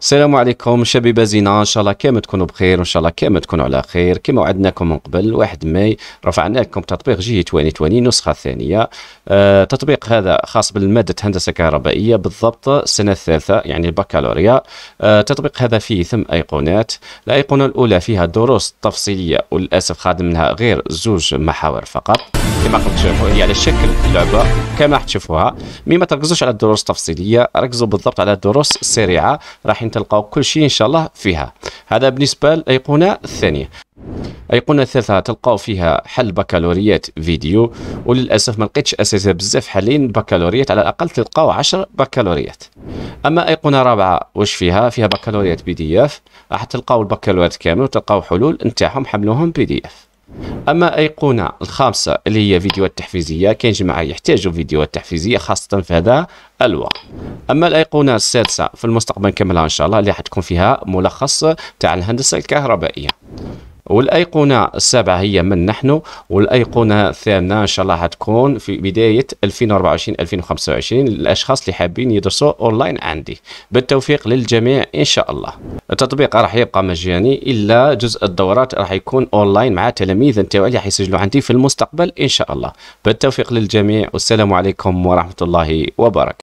السلام عليكم شبيبه زينه ان شاء الله كامل تكونوا بخير وان شاء الله كامل تكونوا على خير كما وعدناكم من قبل 1 ماي رفعنا لكم تطبيق جي 2020 نسخه ثانيه آه تطبيق هذا خاص بالماده هندسه كهربائيه بالضبط السنه الثالثه يعني البكالوريا آه تطبيق هذا فيه ثم ايقونات الايقونه الاولى فيها دروس تفصيليه وللاسف خادم منها غير زوج محاور فقط كما قلت تشوفوا هي على شكل لعبه كما راح تشوفوها مي ما تركزوش على الدروس التفصيليه ركزوا بالضبط على الدروس السريعه راح تلقاو كل شيء ان شاء الله فيها هذا بالنسبه للايقونه الثانيه ايقونه الثالثه تلقاو فيها حل بكالوريات فيديو وللاسف ما لقيتش اساتذه بزاف حالين بكالوريات على الاقل تلقاو 10 بكالوريات اما ايقونه رابعه واش فيها فيها بكالوريات بي دي اف راح تلقاو البكالوريات كامل وتلقاو حلول نتاعهم حملوهم بي دي اف اما ايقونه الخامسه اللي هي فيديوهات تحفيزيه كاين جماعه يحتاجوا فيديوهات تحفيزيه خاصه في هذا الوقت اما الايقونه السادسه في المستقبل نكملها ان شاء الله اللي حتكون فيها ملخص تاع الهندسه الكهربائيه والايقونه السابعه هي من نحن والايقونه الثامنه ان شاء الله حتكون في بدايه 2024 2025 للاشخاص اللي حابين يدرسوا اونلاين عندي بالتوفيق للجميع ان شاء الله التطبيق راح يبقى مجاني الا جزء الدورات راح يكون اونلاين مع التلاميذ نتاعي اللي حيسجلوا عندي في المستقبل ان شاء الله بالتوفيق للجميع والسلام عليكم ورحمه الله وبركاته